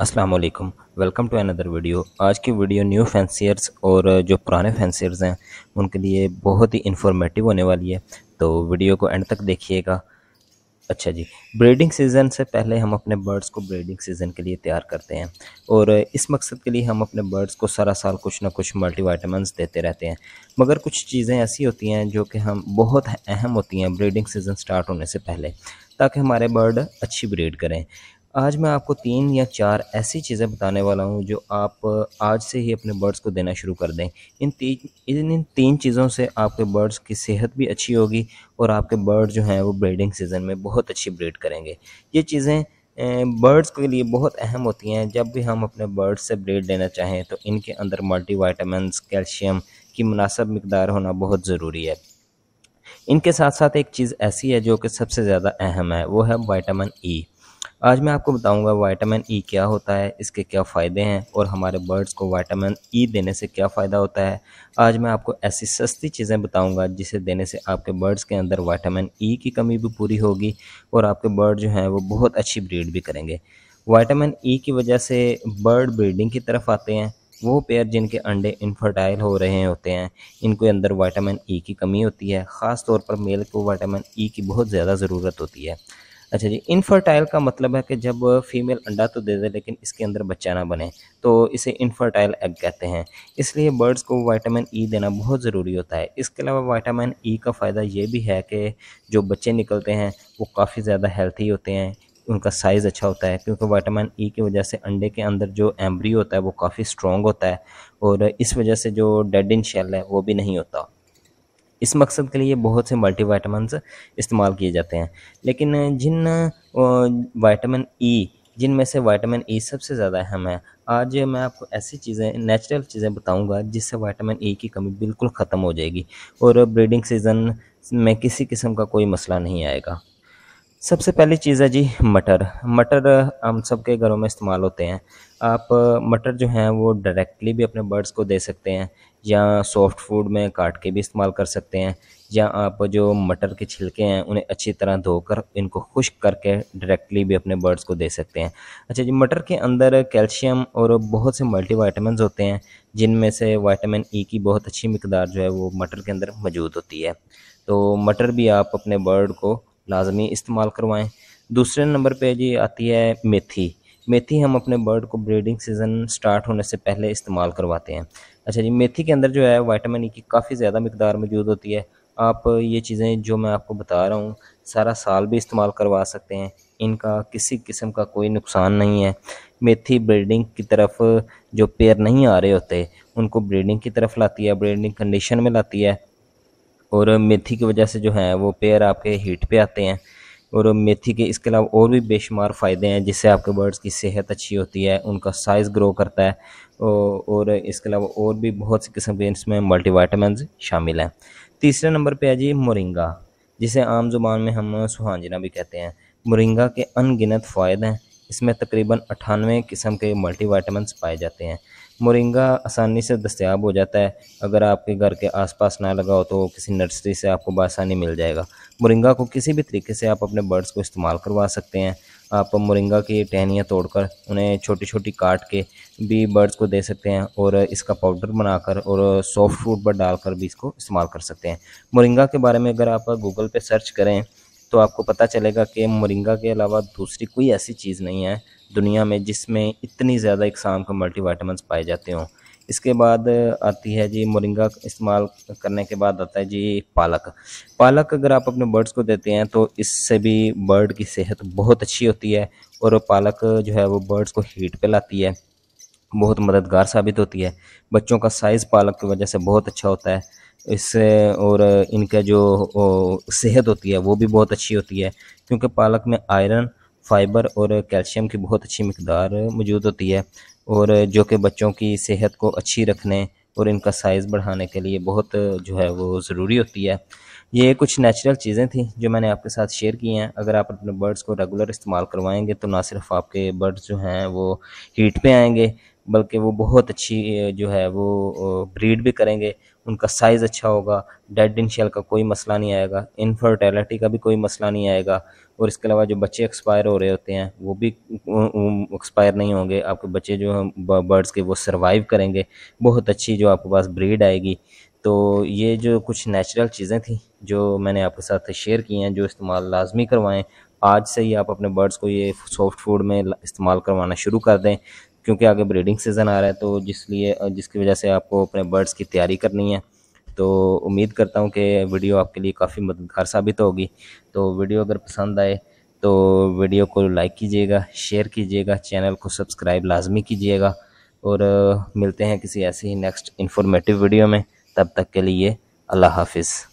वालेकुम welcome to another video आज की वीडियो न्यू फैंसियर्स और जो पुराने फैंसियर्स हैं उनके लिए बहुत ही इन्फॉर्मेटिव होने वाली है तो वीडियो को एंड तक देखिएगा अच्छा जी ब्रीडिंग सीज़न से पहले हम अपने बर्ड्स को ब्रीडिंग सीज़न के लिए तैयार करते हैं और इस मकसद के लिए हम अपने बर्ड्स को सारा साल कुछ ना कुछ मल्टीवाइटामस देते रहते हैं मगर कुछ चीज़ें ऐसी होती हैं जो कि हम बहुत अहम होती हैं ब्रीडिंग सीज़न स्टार्ट होने से पहले ताकि हमारे बर्ड अच्छी ब्रीड करें आज मैं आपको तीन या चार ऐसी चीज़ें बताने वाला हूँ जो आप आज से ही अपने बर्ड्स को देना शुरू कर दें इन तीन इन इन तीन चीज़ों से आपके बर्ड्स की सेहत भी अच्छी होगी और आपके बर्ड जो हैं वो ब्रीडिंग सीज़न में बहुत अच्छी ब्रीड करेंगे ये चीज़ें बर्ड्स के लिए बहुत अहम होती हैं जब भी हम अपने बर्ड्स से ब्रीड लेना चाहें तो इनके अंदर मल्टी कैल्शियम की मुनासब मकदार होना बहुत ज़रूरी है इनके साथ साथ एक चीज़ ऐसी है जो कि सबसे ज़्यादा अहम है वो है वाइटामिन ई e. आज मैं आपको बताऊंगा विटामिन ई e क्या होता है इसके क्या फ़ायदे हैं और हमारे बर्ड्स को विटामिन ई e देने से क्या फ़ायदा होता है आज मैं आपको ऐसी सस्ती चीज़ें बताऊंगा जिसे देने से आपके बर्ड्स के अंदर विटामिन ई e की कमी भी पूरी होगी और आपके बर्ड जो हैं वो बहुत अच्छी ब्रीड भी करेंगे वाइटामिन ई e की वजह से बर्ड ब्रीडिंग की तरफ आते हैं वो पेयर जिनके अंडे इनफर्टाइल हो रहे होते हैं इनके अंदर वाइटामिन ई e की कमी होती है ख़ास तौर पर मेल को वाइटामिन ई e की बहुत ज़्यादा ज़रूरत होती है अच्छा जी इनफर्टाइल का मतलब है कि जब फीमेल अंडा तो दे दे लेकिन इसके अंदर बच्चा ना बने तो इसे इनफर्टाइल एग कहते हैं इसलिए बर्ड्स को विटामिन ई e देना बहुत ज़रूरी होता है इसके अलावा विटामिन ई e का फ़ायदा ये भी है कि जो बच्चे निकलते हैं वो काफ़ी ज़्यादा हेल्थी होते हैं उनका साइज़ अच्छा होता है क्योंकि विटामिन ई e की वजह से अंडे के अंदर जो एम्ब्रियो होता है वो काफ़ी स्ट्रॉन्ग होता है और इस वजह से जो डेड इन शेल है वो भी नहीं होता इस मकसद के लिए बहुत से मल्टीवाइटामस इस्तेमाल किए जाते हैं लेकिन जिन वाइटामिन ई e, जिनमें से वाइटामिन ई e सबसे ज़्यादा अहम है आज मैं आपको ऐसी चीज़ें नेचुरल चीज़ें बताऊंगा जिससे वाइटामिन ई e की कमी बिल्कुल ख़त्म हो जाएगी और ब्रीडिंग सीज़न में किसी किस्म का कोई मसला नहीं आएगा सबसे पहली चीज़ है जी मटर मटर हम सब के घरों में इस्तेमाल होते हैं आप मटर जो हैं वो डायरेक्टली भी अपने बर्ड्स को दे सकते हैं या सॉफ्ट फूड में काट के भी इस्तेमाल कर सकते हैं या आप जो मटर के छिलके हैं उन्हें अच्छी तरह धोकर इनको खुश्क करके डायरेक्टली भी अपने बर्ड्स को दे सकते हैं अच्छा जी मटर के अंदर कैल्शियम और बहुत से वाइटामिन होते हैं जिनमें से वाइटामिन ई e की बहुत अच्छी मकदार जो है वो मटर के अंदर मौजूद होती है तो मटर भी आप अपने बर्ड को लाजमी इस्तेमाल करवाएं दूसरे नंबर पे जी आती है मेथी मेथी हम अपने बर्ड को ब्रीडिंग सीज़न स्टार्ट होने से पहले इस्तेमाल करवाते हैं अच्छा जी मेथी के अंदर जो है वाइटामिन ई e की काफ़ी ज़्यादा मकदार मौजूद होती है आप ये चीज़ें जो मैं आपको बता रहा हूँ सारा साल भी इस्तेमाल करवा सकते हैं इनका किसी किस्म का कोई नुकसान नहीं है मेथी ब्रीडिंग की तरफ जो पेयर नहीं आ रहे होते उनको ब्रीडिंग की तरफ लाती है ब्रीडिंग कंडीशन में लाती है और मेथी की वजह से जो है वो पेयर आपके हीट पे आते हैं और मेथी के इसके अलावा और भी बेशुमार फ़ायदे हैं जिससे आपके बर्ड्स की सेहत अच्छी होती है उनका साइज़ ग्रो करता है और इसके अलावा और भी बहुत सी किस्म के इसमें मल्टीवाइटामिन शामिल हैं तीसरे नंबर पे है जी मोरिंगा जिसे आम जुबान में हम सुहांजना भी कहते हैं मोरिंगा के अनगिनत फ़ायदे हैं इसमें तकरीबन अठानवे किस्म के मल्टीवाइटामस पाए जाते हैं मोरिंगा आसानी से दस्तियाब हो जाता है अगर आपके घर के आसपास ना लगा हो तो किसी नर्सरी से आपको बसानी मिल जाएगा मोरिंगा को किसी भी तरीके से आप अपने बर्ड्स को इस्तेमाल करवा सकते हैं आप मोरिंगा की टहनियाँ तोड़कर उन्हें छोटी छोटी काट के भी बर्ड्स को दे सकते हैं और इसका पाउडर बनाकर और सॉफ्ट फ्रूट पर डालकर भी इसको इस्तेमाल कर सकते हैं मोरिंगा के बारे में अगर आप गूगल पर सर्च करें तो आपको पता चलेगा कि मोरिंगा के अलावा दूसरी कोई ऐसी चीज़ नहीं है दुनिया में जिसमें इतनी ज़्यादा इकसाम के मल्टीवाइटामस पाए जाते हों इसके बाद आती है जी मोरिंगा इस्तेमाल करने के बाद आता है जी पालक पालक अगर आप अपने बर्ड्स को देते हैं तो इससे भी बर्ड की सेहत बहुत अच्छी होती है और पालक जो है वो बर्ड्स को हीट पे लाती है बहुत मददगार साबित होती है बच्चों का साइज़ पालक की वजह से बहुत अच्छा होता है इससे और इनका जो सेहत होती है वो भी बहुत अच्छी होती है क्योंकि पालक में आयरन फाइबर और कैल्शियम की बहुत अच्छी मकदार मौजूद होती है और जो कि बच्चों की सेहत को अच्छी रखने और इनका साइज़ बढ़ाने के लिए बहुत जो है वो ज़रूरी होती है ये कुछ नेचुरल चीज़ें थी जो मैंने आपके साथ शेयर की हैं अगर आप अपने बर्ड्स को रेगुलर इस्तेमाल करवाएंगे तो ना सिर्फ आपके बर्ड्स जो हैं वो हीट पे आएंगे बल्कि वो बहुत अच्छी जो है वो ब्रीड भी करेंगे उनका साइज़ अच्छा होगा डेड इन शेल का कोई मसला नहीं आएगा इनफर्टेलिटी का भी कोई मसला नहीं आएगा और इसके अलावा जो बच्चे एक्सपायर हो रहे होते हैं वो भी एक्सपायर नहीं होंगे आपके बच्चे जो हैं बर्ड्स के वो सर्वाइव करेंगे बहुत अच्छी जो आपके पास ब्रीड आएगी तो ये जो कुछ नेचुरल चीज़ें थी जो मैंने आपके साथ शेयर की हैं जो इस्तेमाल लाजमी करवाएं आज से ही आप अपने बर्ड्स को ये सॉफ्ट फूड में इस्तेमाल करवाना शुरू कर दें क्योंकि आगे ब्रीडिंग सीज़न आ रहा है तो जिसलिए जिसकी वजह से आपको अपने बर्ड्स की तैयारी करनी है तो उम्मीद करता हूँ कि वीडियो आपके लिए काफ़ी मददगार साबित होगी तो वीडियो अगर पसंद आए तो वीडियो को लाइक कीजिएगा शेयर कीजिएगा चैनल को सब्सक्राइब लाजमी कीजिएगा और मिलते हैं किसी ऐसे ही नेक्स्ट इन्फॉर्मेटिव वीडियो में तब तक के लिए अल्लाह हाफिज़